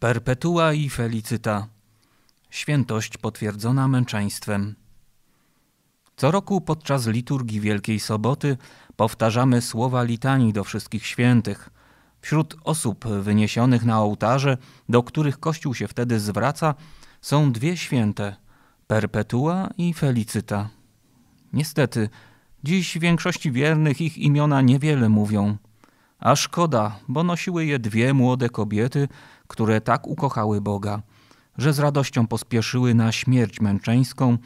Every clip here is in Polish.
Perpetua i felicita. Świętość potwierdzona męczeństwem. Co roku podczas liturgii Wielkiej Soboty powtarzamy słowa litanii do wszystkich świętych. Wśród osób wyniesionych na ołtarze, do których Kościół się wtedy zwraca, są dwie święte Perpetua i Felicita. Niestety, dziś większości wiernych ich imiona niewiele mówią. A szkoda, bo nosiły je dwie młode kobiety, które tak ukochały Boga, że z radością pospieszyły na śmierć męczeńską,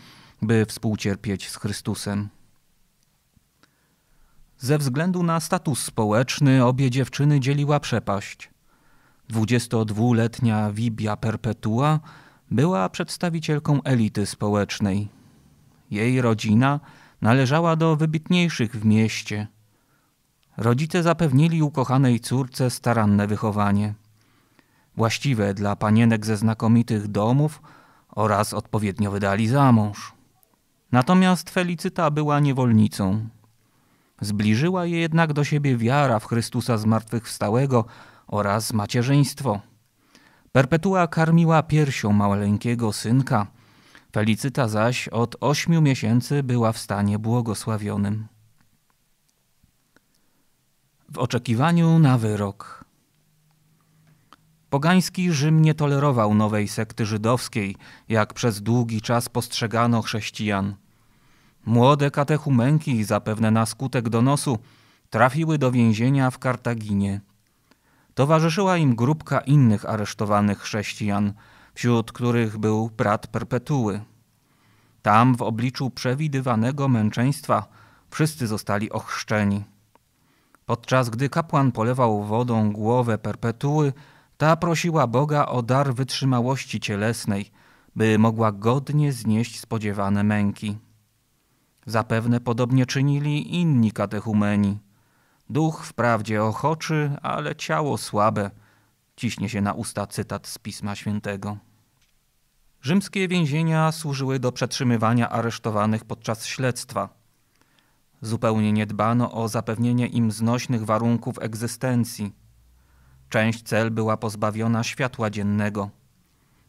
by współcierpieć z Chrystusem. Ze względu na status społeczny obie dziewczyny dzieliła przepaść. 22-letnia Vibia Perpetua była przedstawicielką elity społecznej. Jej rodzina należała do wybitniejszych w mieście – Rodzice zapewnili ukochanej córce staranne wychowanie, właściwe dla panienek ze znakomitych domów oraz odpowiednio wydali za mąż. Natomiast Felicyta była niewolnicą. Zbliżyła je jednak do siebie wiara w Chrystusa zmartwychwstałego oraz macierzyństwo. Perpetua karmiła piersią maleńkiego synka, Felicyta zaś od ośmiu miesięcy była w stanie błogosławionym w oczekiwaniu na wyrok. Pogański Rzym nie tolerował nowej sekty żydowskiej, jak przez długi czas postrzegano chrześcijan. Młode katechumenki, zapewne na skutek donosu, trafiły do więzienia w Kartaginie. Towarzyszyła im grupka innych aresztowanych chrześcijan, wśród których był brat Perpetuły. Tam, w obliczu przewidywanego męczeństwa, wszyscy zostali ochrzczeni. Podczas gdy kapłan polewał wodą głowę perpetuły, ta prosiła Boga o dar wytrzymałości cielesnej, by mogła godnie znieść spodziewane męki. Zapewne podobnie czynili inni katechumeni. Duch wprawdzie ochoczy, ale ciało słabe. Ciśnie się na usta cytat z Pisma Świętego. Rzymskie więzienia służyły do przetrzymywania aresztowanych podczas śledztwa. Zupełnie nie dbano o zapewnienie im znośnych warunków egzystencji. Część cel była pozbawiona światła dziennego.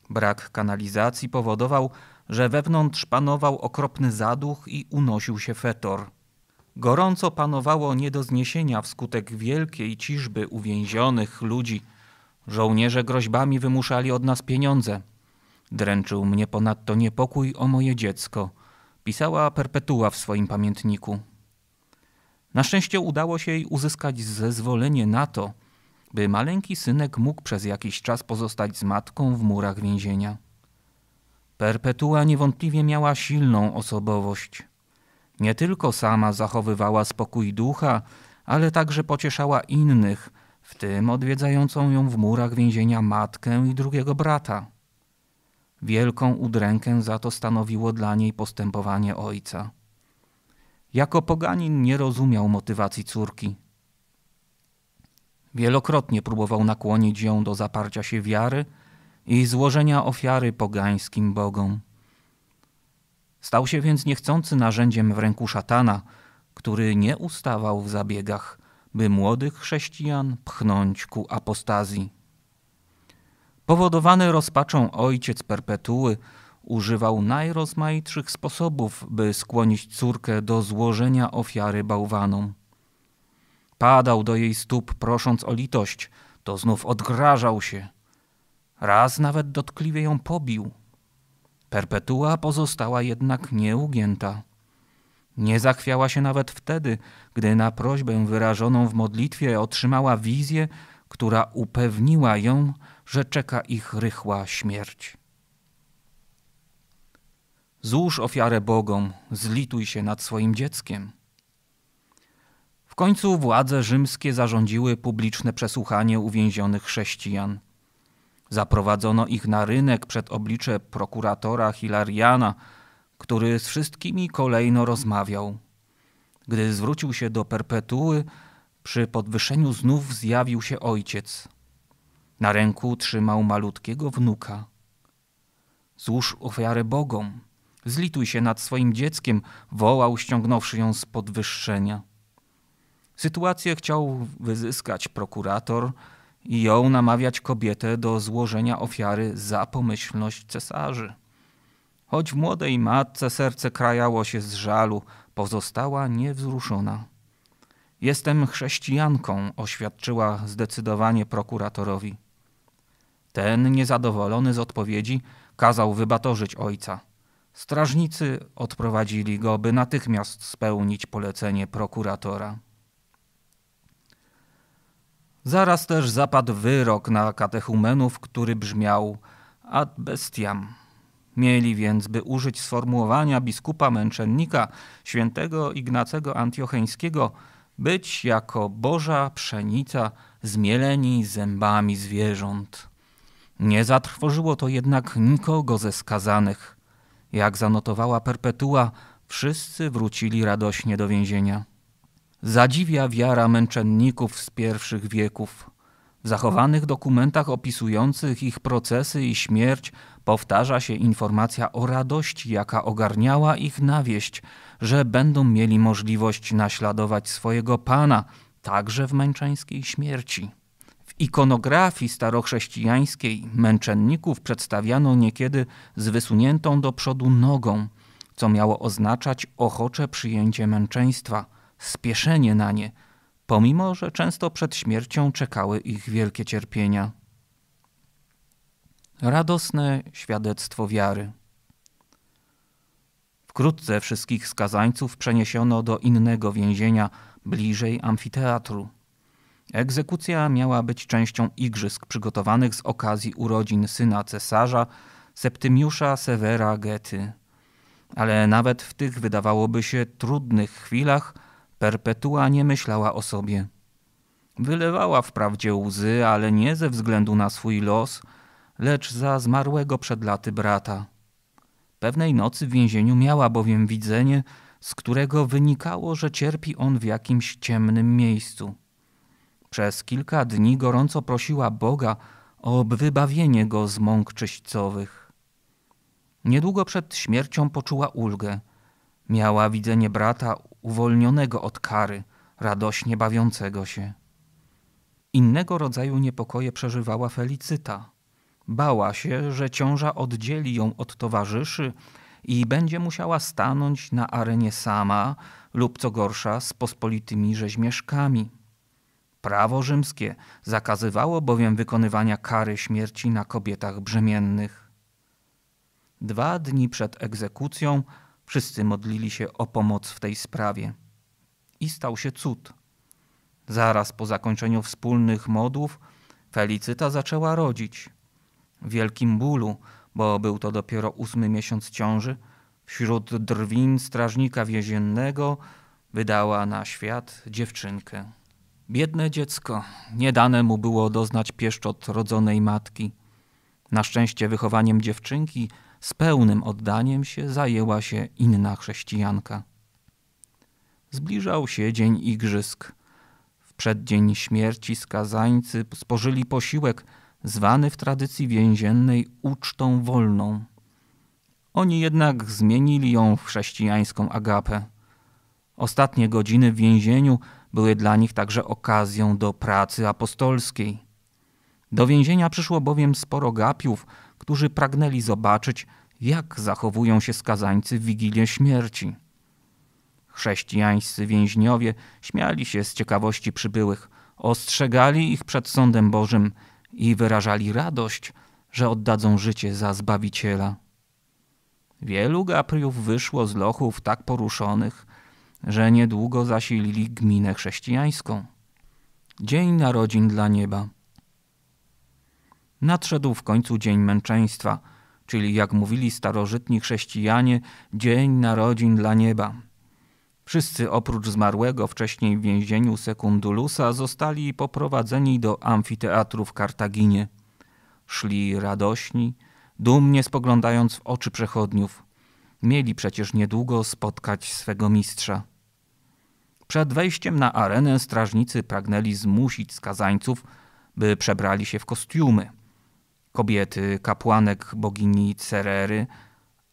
Brak kanalizacji powodował, że wewnątrz panował okropny zaduch i unosił się fetor. Gorąco panowało nie do zniesienia wskutek wielkiej ciżby uwięzionych ludzi. Żołnierze groźbami wymuszali od nas pieniądze. Dręczył mnie ponadto niepokój o moje dziecko, pisała Perpetua w swoim pamiętniku. Na szczęście udało się jej uzyskać zezwolenie na to, by maleńki synek mógł przez jakiś czas pozostać z matką w murach więzienia. Perpetua niewątpliwie miała silną osobowość. Nie tylko sama zachowywała spokój ducha, ale także pocieszała innych, w tym odwiedzającą ją w murach więzienia matkę i drugiego brata. Wielką udrękę za to stanowiło dla niej postępowanie ojca. Jako poganin nie rozumiał motywacji córki. Wielokrotnie próbował nakłonić ją do zaparcia się wiary i złożenia ofiary pogańskim bogom. Stał się więc niechcący narzędziem w ręku szatana, który nie ustawał w zabiegach, by młodych chrześcijan pchnąć ku apostazji. Powodowany rozpaczą ojciec perpetuły używał najrozmaitszych sposobów, by skłonić córkę do złożenia ofiary bałwanom. Padał do jej stóp, prosząc o litość, to znów odgrażał się. Raz nawet dotkliwie ją pobił. Perpetua pozostała jednak nieugięta. Nie zachwiała się nawet wtedy, gdy na prośbę wyrażoną w modlitwie otrzymała wizję, która upewniła ją, że czeka ich rychła śmierć. Złóż ofiarę Bogom, zlituj się nad swoim dzieckiem. W końcu władze rzymskie zarządziły publiczne przesłuchanie uwięzionych chrześcijan. Zaprowadzono ich na rynek przed oblicze prokuratora Hilariana, który z wszystkimi kolejno rozmawiał. Gdy zwrócił się do perpetuły, przy podwyższeniu znów zjawił się ojciec. Na ręku trzymał malutkiego wnuka. Złóż ofiarę Bogom, Zlituj się nad swoim dzieckiem, wołał, ściągnąwszy ją z podwyższenia. Sytuację chciał wyzyskać prokurator i ją namawiać kobietę do złożenia ofiary za pomyślność cesarzy. Choć w młodej matce serce krajało się z żalu, pozostała niewzruszona. Jestem chrześcijanką, oświadczyła zdecydowanie prokuratorowi. Ten, niezadowolony z odpowiedzi, kazał wybatorzyć ojca. Strażnicy odprowadzili go, by natychmiast spełnić polecenie prokuratora. Zaraz też zapadł wyrok na katechumenów, który brzmiał ad bestiam. Mieli więc, by użyć sformułowania biskupa męczennika świętego Ignacego Antiocheńskiego, być jako Boża pszenica zmieleni zębami zwierząt. Nie zatrwożyło to jednak nikogo ze skazanych. Jak zanotowała Perpetua, wszyscy wrócili radośnie do więzienia. Zadziwia wiara męczenników z pierwszych wieków. W zachowanych dokumentach opisujących ich procesy i śmierć powtarza się informacja o radości, jaka ogarniała ich nawieść, że będą mieli możliwość naśladować swojego Pana także w męczeńskiej śmierci ikonografii starochrześcijańskiej męczenników przedstawiano niekiedy z wysuniętą do przodu nogą, co miało oznaczać ochocze przyjęcie męczeństwa, spieszenie na nie, pomimo że często przed śmiercią czekały ich wielkie cierpienia. Radosne świadectwo wiary. Wkrótce wszystkich skazańców przeniesiono do innego więzienia bliżej amfiteatru. Egzekucja miała być częścią igrzysk przygotowanych z okazji urodzin syna cesarza Septymiusza Severa Gety. Ale nawet w tych wydawałoby się trudnych chwilach Perpetua nie myślała o sobie. Wylewała wprawdzie łzy, ale nie ze względu na swój los, lecz za zmarłego przed laty brata. Pewnej nocy w więzieniu miała bowiem widzenie, z którego wynikało, że cierpi on w jakimś ciemnym miejscu. Przez kilka dni gorąco prosiła Boga o wybawienie go z mąk czyśćcowych. Niedługo przed śmiercią poczuła ulgę. Miała widzenie brata uwolnionego od kary, radośnie bawiącego się. Innego rodzaju niepokoje przeżywała Felicyta. Bała się, że ciąża oddzieli ją od towarzyszy i będzie musiała stanąć na arenie sama lub co gorsza z pospolitymi rzeźmieszkami. Prawo rzymskie zakazywało bowiem wykonywania kary śmierci na kobietach brzemiennych. Dwa dni przed egzekucją wszyscy modlili się o pomoc w tej sprawie. I stał się cud. Zaraz po zakończeniu wspólnych modłów Felicyta zaczęła rodzić. W wielkim bólu, bo był to dopiero ósmy miesiąc ciąży, wśród drwin strażnika więziennego wydała na świat dziewczynkę. Biedne dziecko, nie dane mu było doznać pieszczot rodzonej matki. Na szczęście wychowaniem dziewczynki z pełnym oddaniem się zajęła się inna chrześcijanka. Zbliżał się dzień igrzysk. W przeddzień śmierci skazańcy spożyli posiłek zwany w tradycji więziennej ucztą wolną. Oni jednak zmienili ją w chrześcijańską agapę. Ostatnie godziny w więzieniu były dla nich także okazją do pracy apostolskiej. Do więzienia przyszło bowiem sporo gapiów, którzy pragnęli zobaczyć, jak zachowują się skazańcy w Wigilię Śmierci. Chrześcijańscy więźniowie śmiali się z ciekawości przybyłych, ostrzegali ich przed sądem Bożym i wyrażali radość, że oddadzą życie za Zbawiciela. Wielu gapriów wyszło z lochów tak poruszonych, że niedługo zasilili gminę chrześcijańską. Dzień narodzin dla nieba. Nadszedł w końcu dzień męczeństwa, czyli jak mówili starożytni chrześcijanie, dzień narodzin dla nieba. Wszyscy oprócz zmarłego wcześniej w więzieniu Sekundulusa zostali poprowadzeni do amfiteatru w Kartaginie. Szli radośni, dumnie spoglądając w oczy przechodniów. Mieli przecież niedługo spotkać swego mistrza. Przed wejściem na arenę strażnicy pragnęli zmusić skazańców, by przebrali się w kostiumy. Kobiety kapłanek bogini Cerery,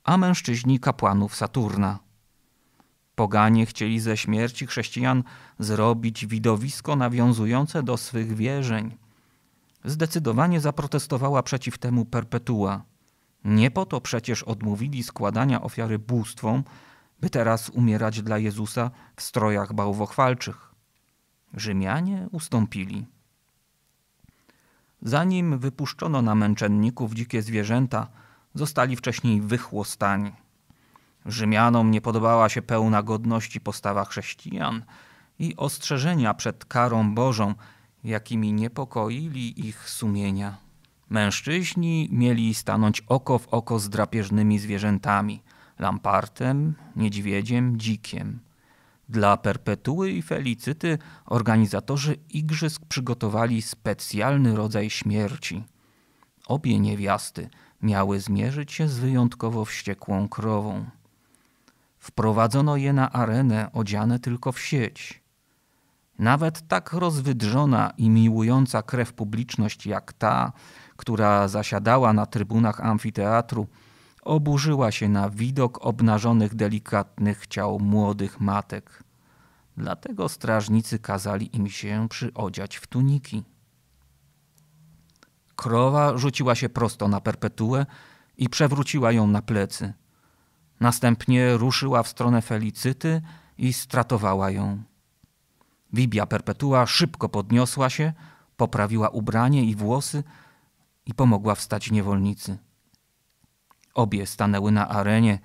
a mężczyźni kapłanów Saturna. Poganie chcieli ze śmierci chrześcijan zrobić widowisko nawiązujące do swych wierzeń. Zdecydowanie zaprotestowała przeciw temu Perpetua. Nie po to przecież odmówili składania ofiary bóstwom, by teraz umierać dla Jezusa w strojach bałwochwalczych. Rzymianie ustąpili. Zanim wypuszczono na męczenników dzikie zwierzęta, zostali wcześniej wychłostani. Rzymianom nie podobała się pełna godności postawa chrześcijan i ostrzeżenia przed karą Bożą, jakimi niepokoili ich sumienia. Mężczyźni mieli stanąć oko w oko z drapieżnymi zwierzętami – lampartem, niedźwiedziem, dzikiem. Dla Perpetuły i Felicyty organizatorzy igrzysk przygotowali specjalny rodzaj śmierci. Obie niewiasty miały zmierzyć się z wyjątkowo wściekłą krową. Wprowadzono je na arenę odziane tylko w sieć. Nawet tak rozwydrzona i miłująca krew publiczność jak ta, która zasiadała na trybunach amfiteatru, oburzyła się na widok obnażonych delikatnych ciał młodych matek. Dlatego strażnicy kazali im się przyodziać w tuniki. Krowa rzuciła się prosto na perpetuę i przewróciła ją na plecy. Następnie ruszyła w stronę Felicyty i stratowała ją. Wibia Perpetua szybko podniosła się, poprawiła ubranie i włosy i pomogła wstać niewolnicy. Obie stanęły na arenie,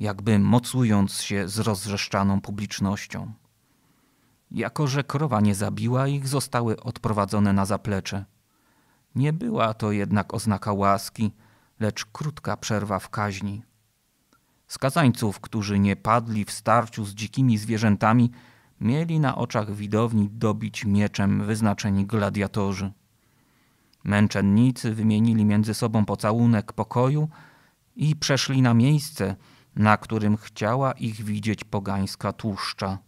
jakby mocując się z rozrzeszczaną publicznością. Jako, że krowa nie zabiła ich, zostały odprowadzone na zaplecze. Nie była to jednak oznaka łaski, lecz krótka przerwa w kaźni. Skazańców, którzy nie padli w starciu z dzikimi zwierzętami, mieli na oczach widowni dobić mieczem wyznaczeni gladiatorzy. Męczennicy wymienili między sobą pocałunek pokoju, i przeszli na miejsce, na którym chciała ich widzieć pogańska tłuszcza.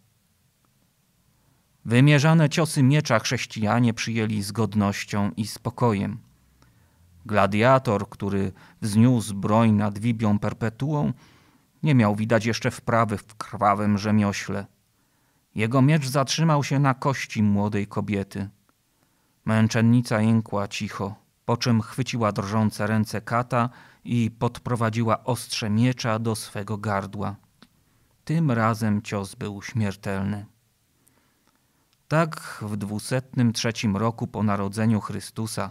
Wymierzane ciosy miecza chrześcijanie przyjęli z godnością i spokojem. Gladiator, który wzniósł broń nad Wibią Perpetuą, nie miał widać jeszcze wprawy w krwawym rzemiośle. Jego miecz zatrzymał się na kości młodej kobiety. Męczennica jękła cicho po czym chwyciła drżące ręce kata i podprowadziła ostrze miecza do swego gardła. Tym razem cios był śmiertelny. Tak w 203 roku po narodzeniu Chrystusa,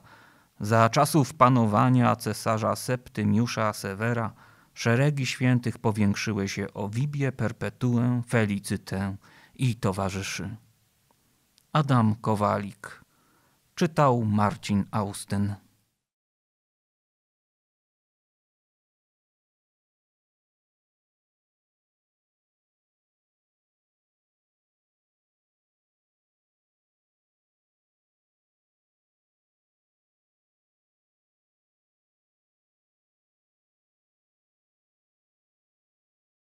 za czasów panowania cesarza Septymiusza Severa, szeregi świętych powiększyły się o Wibie Perpetuę Felicytę i towarzyszy. Adam Kowalik. Czytał Marcin Austyn.